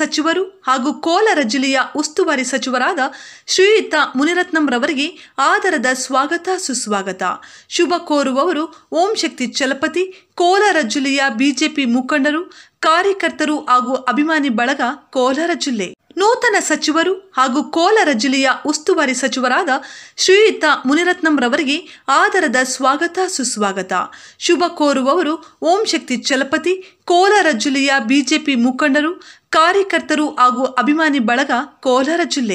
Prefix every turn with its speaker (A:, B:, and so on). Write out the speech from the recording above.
A: ಸಚಿವರು ಹಾಗೂ ಕೋಲಾರ ಜಿಲ್ಲೆಯ ಉಸ್ತುವಾರಿ ಸಚಿವರಾದ ಶ್ರೀಯುತ ಮುನಿರತ್ನಂರವರಿಗೆ ಆದರದ ಸ್ವಾಗತ ಸುಸ್ವಾಗತ ಶುಭ ಕೋರುವವರು ಓಂ ಶಕ್ತಿ ಚಲಪತಿ ಕೋಲಾರ ಜಿಲ್ಲೆಯ ಬಿಜೆಪಿ ಮುಖಂಡರು ಕಾರ್ಯಕರ್ತರು ಹಾಗೂ ಅಭಿಮಾನಿ ಬಳಗ ಕೋಲಾರ ಜಿಲ್ಲೆ ನೂತನ ಸಚಿವರು ಹಾಗೂ ಕೋಲಾರ ಜಿಲ್ಲೆಯ ಉಸ್ತುವಾರಿ ಸಚಿವರಾದ ಶ್ರೀಯುತ ಮುನಿರತ್ನಂರವರಿಗೆ ಆದರದ ಸ್ವಾಗತ ಸುಸ್ವಾಗತ ಶುಭ ಕೋರುವವರು ಓಂ ಶಕ್ತಿ ಚಲಪತಿ ಕೋಲಾರ ಜಿಲ್ಲೆಯ ಬಿಜೆಪಿ ಮುಖಂಡರು ಕಾರ್ಯಕರ್ತರು ಹಾಗೂ ಅಭಿಮಾನಿ ಬಳಗ ಕೋಲಾರ ಜಿಲ್ಲೆ